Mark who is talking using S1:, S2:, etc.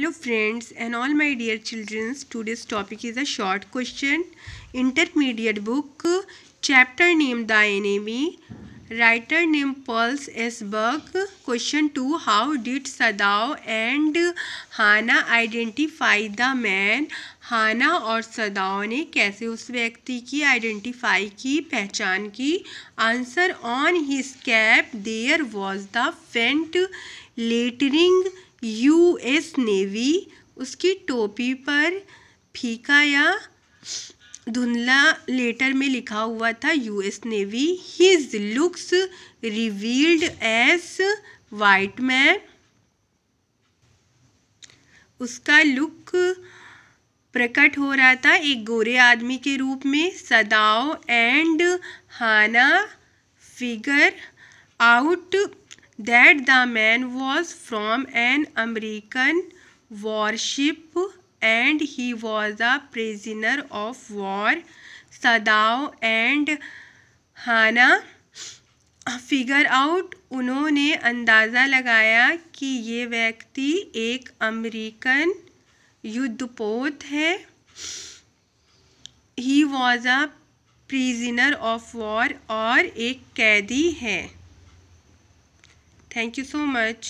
S1: Hello friends and all my dear childrens to today's topic is a short question intermediate book chapter name the enemy writer name Pearl's S Buck question two how did Sadao and Hana identify the man Hana और Sadao ने कैसे उस व्यक्ति की identify की पहचान की answer on his cap there was the faint lettering US Navy उसकी टोपी पर फीका या धुंधला लेटर में लिखा हुआ था US Navy his looks revealed as white man उसका लुक प्रकट हो रहा था एक गोरे आदमी के रूप में Sadao and Hana figure out that the man was from an American warship and he was a prisoner of war. Sadao and Hana figure out उन्होंने अंदाज़ा लगाया कि ये व्यक्ति एक अमेरिकन युद्धपोत है he was a prisoner of war और एक कैदी है Thank you so much.